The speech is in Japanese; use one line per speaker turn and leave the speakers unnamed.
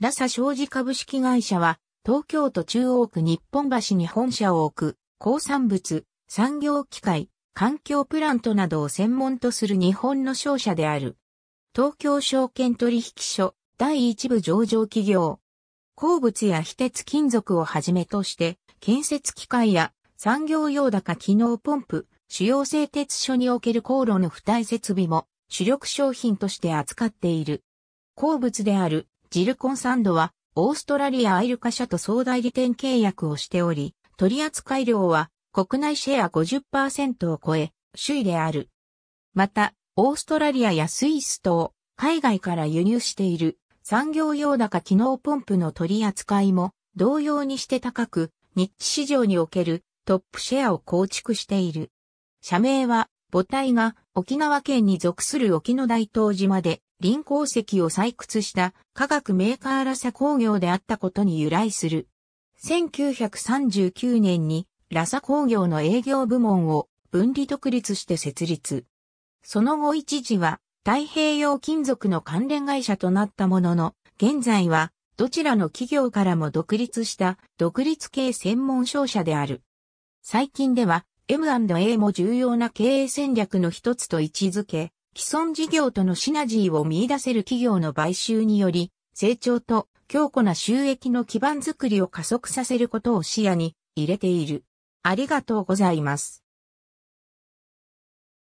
ラサ商事株式会社は、東京都中央区日本橋に本社を置く、鉱産物、産業機械、環境プラントなどを専門とする日本の商社である。東京証券取引所第一部上場企業。鉱物や非鉄金属をはじめとして、建設機械や産業用高機能ポンプ、主要製鉄所における航路の付帯設備も主力商品として扱っている。鉱物であるジルコンサンドは、オーストラリアアイルカ社と総代理店契約をしており、取扱量は国内シェア50%を超え、首位である。また、オーストラリアやスイス等、海外から輸入している産業用高機能ポンプの取扱いも同様にして高く、日地市場におけるトップシェアを構築している。社名は母体が沖縄県に属する沖野大東島で臨鉱石を採掘した化学メーカーラサ工業であったことに由来する。1939年にラサ工業の営業部門を分離独立して設立。その後一時は太平洋金属の関連会社となったものの、現在はどちらの企業からも独立した独立系専門商社である。最近では M&A も重要な経営戦略の一つと位置づけ、既存事業とのシナジーを見出せる企業の買収により、成長と強固な収益の基盤づくりを加速させることを視野に入れている。ありがとうございます。